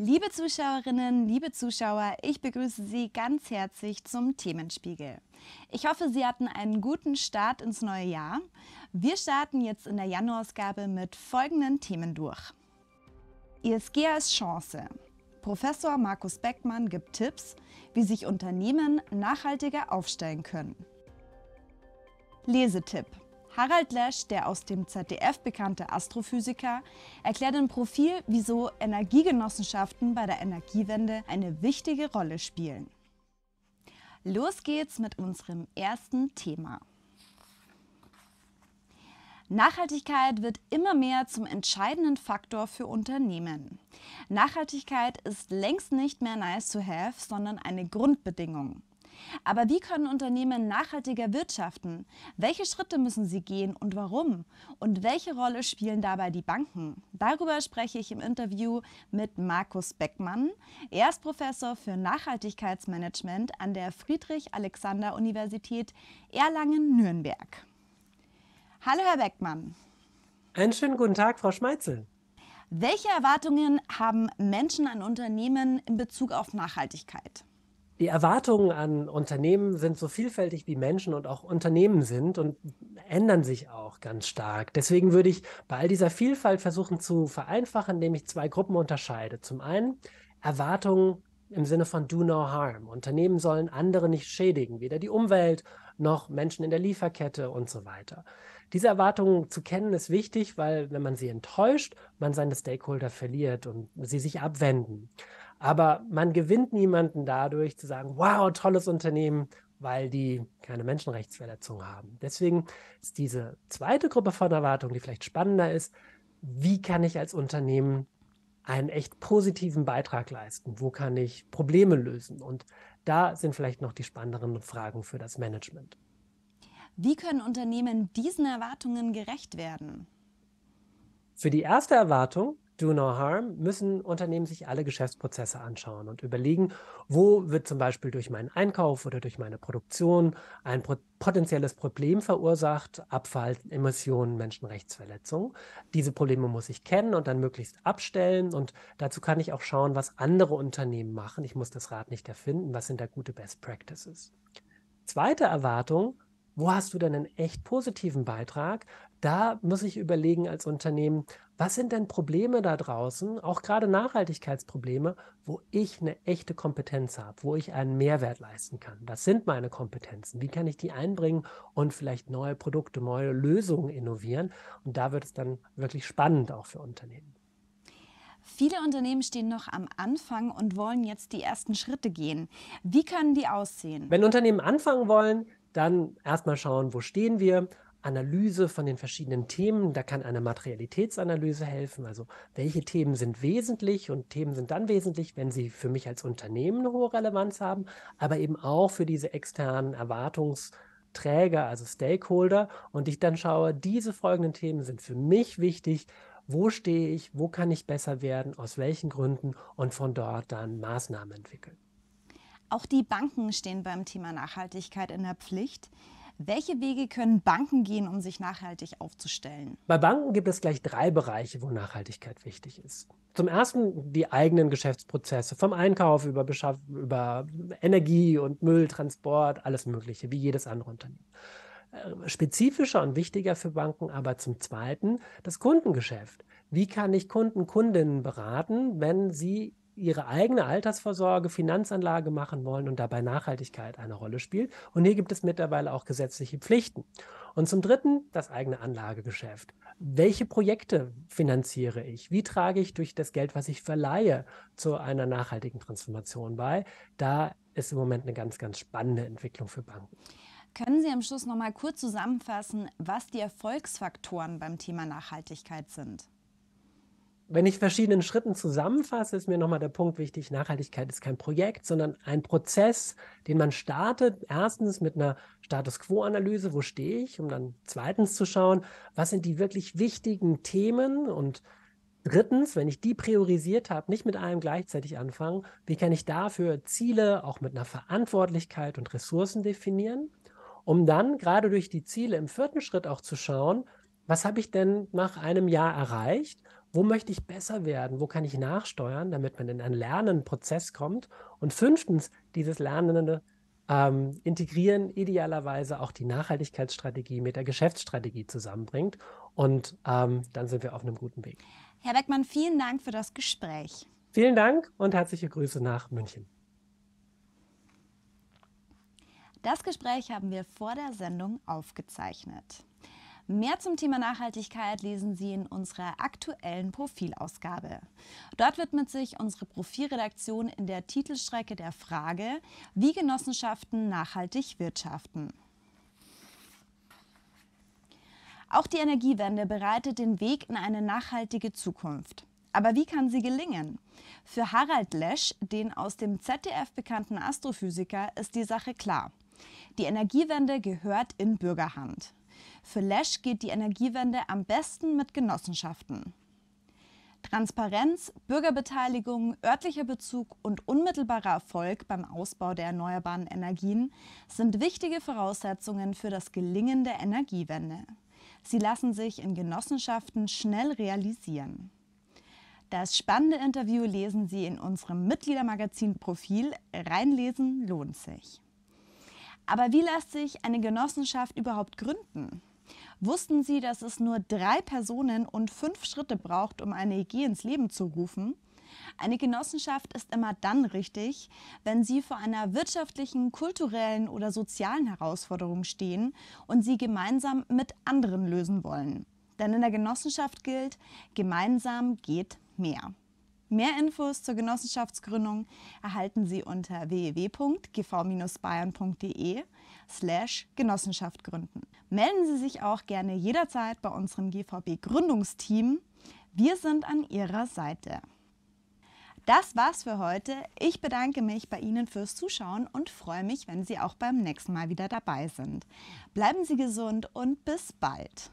Liebe Zuschauerinnen, liebe Zuschauer, ich begrüße Sie ganz herzlich zum Themenspiegel. Ich hoffe, Sie hatten einen guten Start ins neue Jahr. Wir starten jetzt in der Januarausgabe mit folgenden Themen durch. ISG als Chance. Professor Markus Beckmann gibt Tipps, wie sich Unternehmen nachhaltiger aufstellen können. Lesetipp. Harald Lesch, der aus dem ZDF bekannte Astrophysiker, erklärt im Profil, wieso Energiegenossenschaften bei der Energiewende eine wichtige Rolle spielen. Los geht's mit unserem ersten Thema. Nachhaltigkeit wird immer mehr zum entscheidenden Faktor für Unternehmen. Nachhaltigkeit ist längst nicht mehr nice to have, sondern eine Grundbedingung. Aber wie können Unternehmen nachhaltiger wirtschaften? Welche Schritte müssen sie gehen und warum? Und welche Rolle spielen dabei die Banken? Darüber spreche ich im Interview mit Markus Beckmann. Er ist Professor für Nachhaltigkeitsmanagement an der Friedrich-Alexander-Universität Erlangen-Nürnberg. Hallo, Herr Beckmann. Einen schönen guten Tag, Frau Schmeitzel. Welche Erwartungen haben Menschen an Unternehmen in Bezug auf Nachhaltigkeit? die Erwartungen an Unternehmen sind so vielfältig wie Menschen und auch Unternehmen sind und ändern sich auch ganz stark. Deswegen würde ich bei all dieser Vielfalt versuchen zu vereinfachen, indem ich zwei Gruppen unterscheide. Zum einen Erwartungen im Sinne von Do No Harm. Unternehmen sollen andere nicht schädigen, weder die Umwelt noch Menschen in der Lieferkette und so weiter. Diese Erwartungen zu kennen ist wichtig, weil wenn man sie enttäuscht, man seine Stakeholder verliert und sie sich abwenden. Aber man gewinnt niemanden dadurch zu sagen, wow, tolles Unternehmen, weil die keine Menschenrechtsverletzung haben. Deswegen ist diese zweite Gruppe von Erwartungen, die vielleicht spannender ist, wie kann ich als Unternehmen einen echt positiven Beitrag leisten? Wo kann ich Probleme lösen? Und da sind vielleicht noch die spannenderen Fragen für das Management. Wie können Unternehmen diesen Erwartungen gerecht werden? Für die erste Erwartung, Do No Harm, müssen Unternehmen sich alle Geschäftsprozesse anschauen und überlegen, wo wird zum Beispiel durch meinen Einkauf oder durch meine Produktion ein potenzielles Problem verursacht, Abfall, Emissionen, Menschenrechtsverletzungen. Diese Probleme muss ich kennen und dann möglichst abstellen und dazu kann ich auch schauen, was andere Unternehmen machen. Ich muss das Rad nicht erfinden, was sind da gute Best Practices. Zweite Erwartung, wo hast du denn einen echt positiven Beitrag? Da muss ich überlegen als Unternehmen, was sind denn Probleme da draußen, auch gerade Nachhaltigkeitsprobleme, wo ich eine echte Kompetenz habe, wo ich einen Mehrwert leisten kann? Was sind meine Kompetenzen? Wie kann ich die einbringen und vielleicht neue Produkte, neue Lösungen innovieren? Und da wird es dann wirklich spannend auch für Unternehmen. Viele Unternehmen stehen noch am Anfang und wollen jetzt die ersten Schritte gehen. Wie können die aussehen? Wenn Unternehmen anfangen wollen, dann erstmal schauen, wo stehen wir, Analyse von den verschiedenen Themen. Da kann eine Materialitätsanalyse helfen. Also welche Themen sind wesentlich und Themen sind dann wesentlich, wenn sie für mich als Unternehmen eine hohe Relevanz haben, aber eben auch für diese externen Erwartungsträger, also Stakeholder. Und ich dann schaue, diese folgenden Themen sind für mich wichtig. Wo stehe ich? Wo kann ich besser werden? Aus welchen Gründen? Und von dort dann Maßnahmen entwickeln. Auch die Banken stehen beim Thema Nachhaltigkeit in der Pflicht. Welche Wege können Banken gehen, um sich nachhaltig aufzustellen? Bei Banken gibt es gleich drei Bereiche, wo Nachhaltigkeit wichtig ist. Zum ersten die eigenen Geschäftsprozesse, vom Einkauf über, Beschaff über Energie und Mülltransport, alles Mögliche, wie jedes andere Unternehmen. Äh, spezifischer und wichtiger für Banken aber zum zweiten das Kundengeschäft. Wie kann ich Kunden, Kundinnen beraten, wenn sie ihre eigene Altersvorsorge, Finanzanlage machen wollen und dabei Nachhaltigkeit eine Rolle spielt. Und hier gibt es mittlerweile auch gesetzliche Pflichten. Und zum Dritten das eigene Anlagegeschäft. Welche Projekte finanziere ich? Wie trage ich durch das Geld, was ich verleihe, zu einer nachhaltigen Transformation bei? Da ist im Moment eine ganz, ganz spannende Entwicklung für Banken. Können Sie am Schluss noch mal kurz zusammenfassen, was die Erfolgsfaktoren beim Thema Nachhaltigkeit sind? wenn ich verschiedenen Schritten zusammenfasse, ist mir nochmal der Punkt wichtig, Nachhaltigkeit ist kein Projekt, sondern ein Prozess, den man startet, erstens mit einer Status Quo-Analyse, wo stehe ich, um dann zweitens zu schauen, was sind die wirklich wichtigen Themen und drittens, wenn ich die priorisiert habe, nicht mit allem gleichzeitig anfangen, wie kann ich dafür Ziele auch mit einer Verantwortlichkeit und Ressourcen definieren, um dann gerade durch die Ziele im vierten Schritt auch zu schauen, was habe ich denn nach einem Jahr erreicht wo möchte ich besser werden, wo kann ich nachsteuern, damit man in einen lernenden Prozess kommt. Und fünftens, dieses Lernende ähm, integrieren idealerweise auch die Nachhaltigkeitsstrategie mit der Geschäftsstrategie zusammenbringt. Und ähm, dann sind wir auf einem guten Weg. Herr Beckmann, vielen Dank für das Gespräch. Vielen Dank und herzliche Grüße nach München. Das Gespräch haben wir vor der Sendung aufgezeichnet. Mehr zum Thema Nachhaltigkeit lesen Sie in unserer aktuellen Profilausgabe. Dort widmet sich unsere Profilredaktion in der Titelstrecke der Frage, wie Genossenschaften nachhaltig wirtschaften. Auch die Energiewende bereitet den Weg in eine nachhaltige Zukunft. Aber wie kann sie gelingen? Für Harald Lesch, den aus dem ZDF bekannten Astrophysiker, ist die Sache klar. Die Energiewende gehört in Bürgerhand. Für Lesch geht die Energiewende am besten mit Genossenschaften. Transparenz, Bürgerbeteiligung, örtlicher Bezug und unmittelbarer Erfolg beim Ausbau der erneuerbaren Energien sind wichtige Voraussetzungen für das Gelingen der Energiewende. Sie lassen sich in Genossenschaften schnell realisieren. Das spannende Interview lesen Sie in unserem Mitgliedermagazin Profil. Reinlesen lohnt sich. Aber wie lässt sich eine Genossenschaft überhaupt gründen? Wussten Sie, dass es nur drei Personen und fünf Schritte braucht, um eine EG ins Leben zu rufen? Eine Genossenschaft ist immer dann richtig, wenn Sie vor einer wirtschaftlichen, kulturellen oder sozialen Herausforderung stehen und sie gemeinsam mit anderen lösen wollen. Denn in der Genossenschaft gilt, gemeinsam geht mehr. Mehr Infos zur Genossenschaftsgründung erhalten Sie unter www.gv-bayern.de slash Genossenschaft gründen. Melden Sie sich auch gerne jederzeit bei unserem GVB-Gründungsteam. Wir sind an Ihrer Seite. Das war's für heute. Ich bedanke mich bei Ihnen fürs Zuschauen und freue mich, wenn Sie auch beim nächsten Mal wieder dabei sind. Bleiben Sie gesund und bis bald.